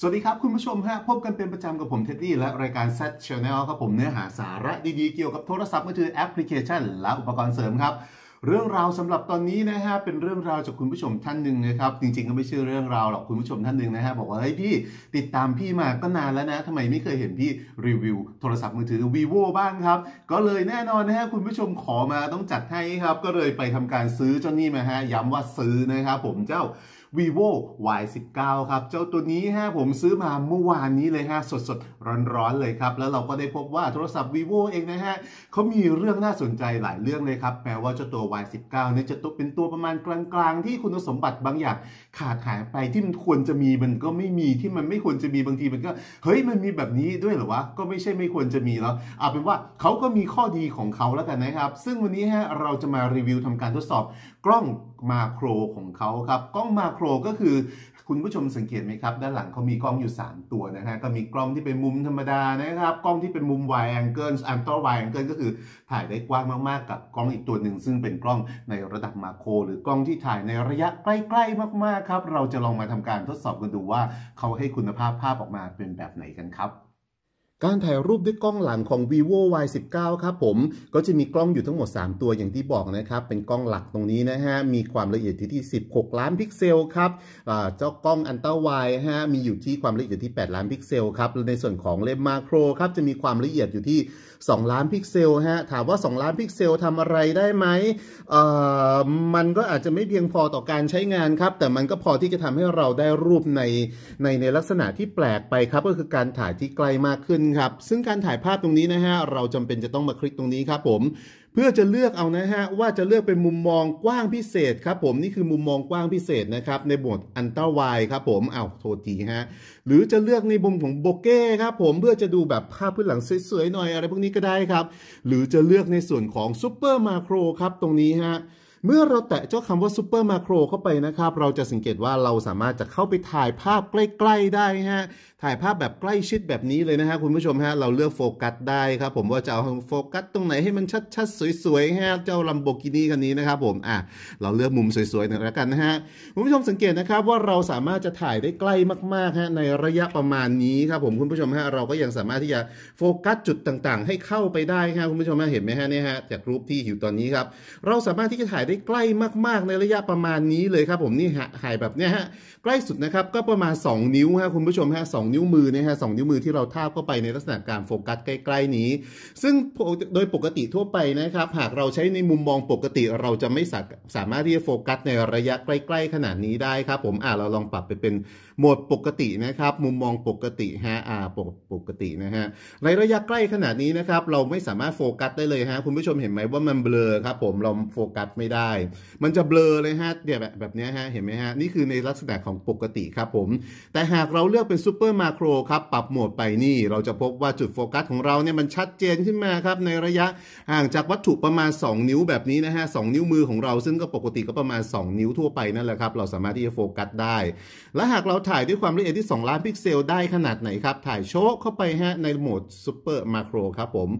สวัสดีครับคุณผู้ชมฮะ พบกันเป็นประจำกับผมเท็ดดี้และรายการ Set Channel ครับผมเนื้อหาสาระดี ๆ เกี่ยวกับโทรศัพท์มือถือแอปพลิเคชัน และอุปกรณ์เสริมครับ เรื่องราวสำหรับตอนนี้นะฮะ เป็นเรื่องราวจากคุณผู้ชมท่านหนึ่งนะครับ จริงๆก็ไม่ใช่เรื่องราวหรอกคุณผู้ชมท่านหนึ่งนะฮะ บอกว่าเฮ้ยพี่ติดตามพี่มาก็นานแล้วนะทำไมไม่เคยเห็นพี่รีวิวโทรศัพท์มือถือ vivo บ้างครับ ก็เลยแน่นอนนะฮะคุณผู้ชมขอมาต้องจัดให้ครับ ก็เลยไปทำการซื้อเจ้านี่มาฮะย้ำว่าซื้อนะครับผมเจ้า vivo y 1 9ครับ เจ้าตัวนี้ฮะผมซื้อมาเมื่อวานนี้เลยฮะ สดสดร้อนๆ เลยครับ แล้วเราก็ได้พบว่าโทรศัพท์ vivo เองนะฮะเขามีเรื่องน่าสนใจหลายเรื่องเลยครับแม้ว่าเจ้าตัว y 1 9เนี่ยจะตกเป็นตัวประมาณกลางๆ ที่คุณสมบัติบางอย่าง ขาดหายไปที่มันควรจะมีมันก็ไม่มีที่มันไม่ควรจะมีบางทีมันก็ เฮ้ยมันมีแบบนี้ด้วยหรอวะก็ไม่ใช่ไม่ควรจะมีแล้วเอาเป็นว่าเขาก็มีข้อดีของเขาแล้วกันนะครับ ซึ่งวันนี้ฮะเราจะมารีวิวทำการทดสอบ กล้องมาโครของเขาครับ กล้องมาโครก็คือคุณผู้ชมสังเกตไหมครับด้านหลังเขามีกล้องอยู่ 3 ตัวนะฮะก็มีกล้องที่เป็นมุมธรรมดานะครับ กล้องที่เป็นมุม wide angle ultra wide angle ก็คือถ่ายได้กว้างมากๆ กับกล้องอีกตัวหนึ่งซึ่งเป็นกล้องในระดับมาโคร หรือกล้องที่ถ่ายในระยะใกล้ ๆมากๆครับ เราจะลองมาทำการทดสอบกันดูว่าเขาให้คุณภาพภาพออกมาเป็นแบบไหนกันครับการถ่ายรูปด้วยกล้องหลังของ vivo y 1 9ครับผมก็จะมีกล้องอยู่ทั้งหมด 3 ตัวอย่างที่บอกนะครับเป็นกล้องหลักตรงนี้นะฮะมีความละเอียดที่ 16 ล้านพิกเซลครับเจ้ากล้องอันต้าไวฮะมีอยู่ที่ความละเอียดที่ 8 ล้านพิกเซลครับในส่วนของเลนส์มาโครครับจะมีความละเอียดอยู่ที่ 2 ล้านพิกเซลฮะถามว่า 2 ล้านพิกเซลทำอะไรได้ไหมเอ่อมันก็อาจจะไม่เพียงพอต่อการใช้งานครับแต่มันก็พอที่จะทำให้เราได้รูปในในในลักษณะที่แปลกไปครับก็คือการถ่ายที่ไกลมากขึ้นครับซึ่งการถ่ายภาพตรงนี้นะฮะเราจำเป็นจะต้องมาคลิกตรงนี้ครับผมเพื่อจะเลือกเอานะฮะว่าจะเลือกเป็นมุมมองกว้างพิเศษครับ ผมนี่คือมุมมองกว้างพิเศษนะครับในบทอันตรวายครับผมเอ้าโทษทีฮะหรือจะเลือกในมุมของโบเก้ครับผมเพื่อจะดูแบบภาพพื้นหลังสวยๆหน่อยอะไรพวกนี้ก็ได้ครับ หรือจะเลือกในส่วนของซูเปอร์มาโครครับตรงนี้ฮะเมื่อเราแตะเจ้าคำว่าซูเปอร์มาโครเข้าไปนะครับเราจะสังเกตว่าเราสามารถจะเข้าไปถ่ายภาพใกล้ ๆได้ฮะถ่ายภาพแบบใกล้ชิดแบบนี้เลยนะฮะคุณผู้ชมฮะเราเลือกโฟกัสได้ครับผมว่าจะเอาโฟกัสตรงไหนให้มันชัดๆ สวยๆฮะเจ้าลัมโบกินีคันนี้นะครับผมอ่ะเราเลือกมุมสวยๆหนึ่งแล้วกันนะฮะคุณผู้ชมสังเกตนะครับว่าเราสามารถจะถ่ายได้ใกล้มากๆฮะในระยะประมาณนี้ครับผมคุณผู้ชมฮะเราก็ยังสามารถที่จะโฟกัสจุดต่างๆ ให้เข้าไปได้ครับคุณผู้ชมฮะเห็นไหมฮะเนี่ยฮะจากรูปที่อยู่ตอนนี้ครับเราสามารถที่จะถ่ายได้ใกล้มากๆ ในระยะประมาณนี้เลยครับผมนี่หายแบบเนี้ยฮะใกล้สุดนะครับก็ประมาณ 2 นิ้วฮะคุณผู้ชมฮะสนิ้วมือนะฮะสนิ้วมือที่เราทาบเข้าไปในลักษณะการโฟกัสใกล้ ๆ นี้ ซึ่งโดยปกติทั่วไปนะครับหากเราใช้ในมุมมองปกติ เราจะไม่สามารถที่จะโฟกัสในระยะใกล้ ๆ ขนาดนี้ได้ครับผมอ่าเราลองปรับไปเป็นโหมดปกตินะครับมุมมองปกติฮะอ่าปกปกตินะฮะในระยะใกล้ขนาดนี้นะครับเราไม่สามารถโฟกัสได้เลยฮะคุณผู้ชมเห็นไหมว่ามันเบลอครับผมเราโฟกัสไม่ได้ได้มันจะเบลอเลยฮะเนี่ยแบบแบบนี้ฮะ เห็นไหมฮะ นี่คือในลักษณะของปกติครับผม แต่หากเราเลือกเป็นซูเปอร์มาโครครับ ปรับโหมดไปนี่ เราจะพบว่าจุดโฟกัสของเราเนี่ยมันชัดเจนขึ้นมาครับ ในระยะห่างจากวัตถุประมาณ 2 นิ้วแบบนี้นะฮะสนิ้วมือของเราซึ่งก็ปกติก็ประมาณ 2 นิ้วทั่วไปนั่นแหละครับ เราสามารถที่จะโฟกัสได้ และหากเราถ่ายด้วยความละเอียดที่2ล้านพิกเซลได้ขนาดไหนครับถ่ายโชกเข้าไปฮะในโหมดซูเปอร์มาโครครับผม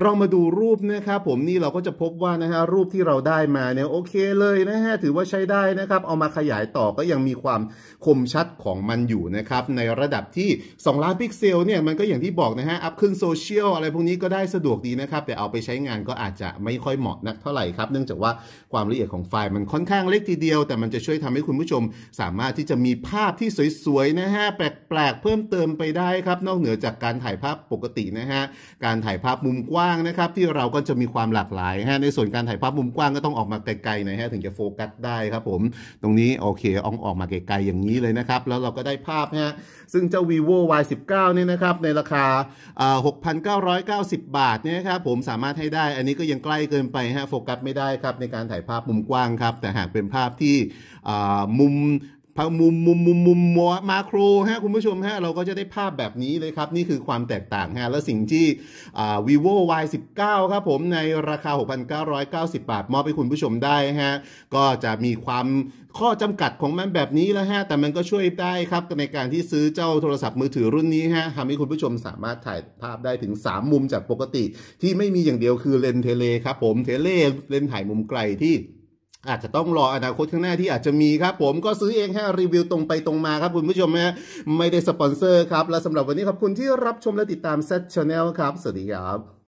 เรามาดูรูปนะครับผมนี่เราก็จะพบว่านะฮะรูปที่เราได้มาเนี่ยี่ยโอเคเลยนะฮะถือว่าใช้ได้นะครับ เอามาขยายต่อก็ยังมีความคมชัดของมันอยู่นะครับ ในระดับที่ 2 ล้านพิกเซลเนี่ยมันก็อย่างที่บอกนะฮะ อัพขึ้นโซเชียลอะไรพวกนี้ก็ได้สะดวกดีนะครับ แต่เอาไปใช้งานก็อาจจะไม่ค่อยเหมาะนักเท่าไหร่ครับเนื่องจากว่าความละเอียดของไฟล์มันค่อนข้างเล็กทีเดียวแต่มันจะช่วยทำให้คุณผู้ชมสามารถที่จะมีภาพที่สวยๆนะฮะแปลกๆเพิ่มเติมไปได้ครับนอกเหนือจากการถ่ายภาพปกตินะฮะการถ่ายภาพมุมกว้างนะครับที่เราก็จะมีความหลากหลายฮะในส่วนการถ่ายภาพมุมกว้างก็ต้องออกมาไไกลๆหน่อยฮะถึงจะโฟกัสได้ครับผม ตรงนี้โอเคอองออกมาไกลๆอย่างนี้เลยนะครับ แล้วเราก็ได้ภาพฮะซึ่งเจ้า vivo y 1 9เนี่ยนะครับ ในราคา 6,990 บาทเนี่ยครับผมสามารถให้ได้ อันนี้ก็ยังใกล้เกินไปฮะโฟกัสไม่ได้ครับ ในการถ่ายภาพมุมกว้างครับ แต่หากเป็นภาพที่มุมมุมมุมมุมมุมมัวมาโครฮะคุณผู้ชมฮะเราก็จะได้ภาพแบบนี้เลยครับ นี่คือความแตกต่างฮะและสิ่งที่ vivo y 1 9ครับผมในราคา 6,990 บาท มอบให้คุณผู้ชมได้ฮะก็จะมีความข้อจำกัดของมันแบบนี้แล้วฮะแต่มันก็ช่วยได้ครับ ในการที่ซื้อเจ้าโทรศัพท์มือถือรุ่นนี้ฮะทำให้คุณผู้ชมสามารถถ่ายภาพได้ถึง 3 มุมจากปกติ ที่ไม่มีอย่างเดียวคือเลนเทเลครับผมเทเลเลนถ่ายมุมไกลที่อาจจะต้องรออนาคตข้างหน้าที่อาจจะมีครับ ผมก็ซื้อเองแค่รีวิวตรงไปตรงมาครับ คุณผู้ชมนะไม่ได้สปอนเซอร์ครับ และสำหรับวันนี้ขอบคุณที่รับชมและติดตามเซตชาแนลครับ สวัสดีครับ